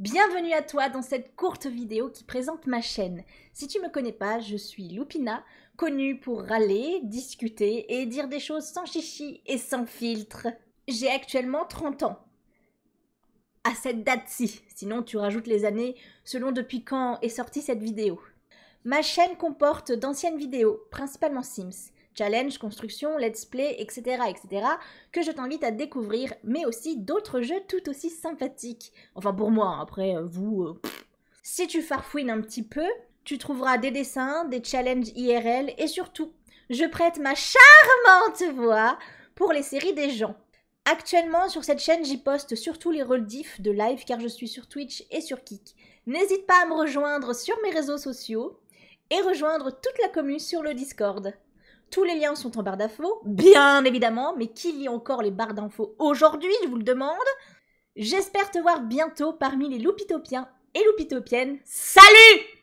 Bienvenue à toi dans cette courte vidéo qui présente ma chaîne. Si tu me connais pas, je suis Lupina, connue pour râler, discuter et dire des choses sans chichi et sans filtre. J'ai actuellement 30 ans. À cette date-ci, sinon tu rajoutes les années selon depuis quand est sortie cette vidéo. Ma chaîne comporte d'anciennes vidéos, principalement Sims, challenge, construction, let's play, etc., etc., que je t'invite à découvrir, mais aussi d'autres jeux tout aussi sympathiques. Enfin pour moi, hein, après euh, vous... Euh, si tu farfouines un petit peu, tu trouveras des dessins, des challenges IRL et surtout, je prête ma charmante voix pour les séries des gens. Actuellement, sur cette chaîne, j'y poste surtout les diff de live car je suis sur Twitch et sur Kik. N'hésite pas à me rejoindre sur mes réseaux sociaux et rejoindre toute la commune sur le Discord. Tous les liens sont en barre d'infos, bien évidemment, mais qui lit encore les barres d'infos aujourd'hui, je vous le demande J'espère te voir bientôt parmi les loupitopiens et loupitopiennes. Salut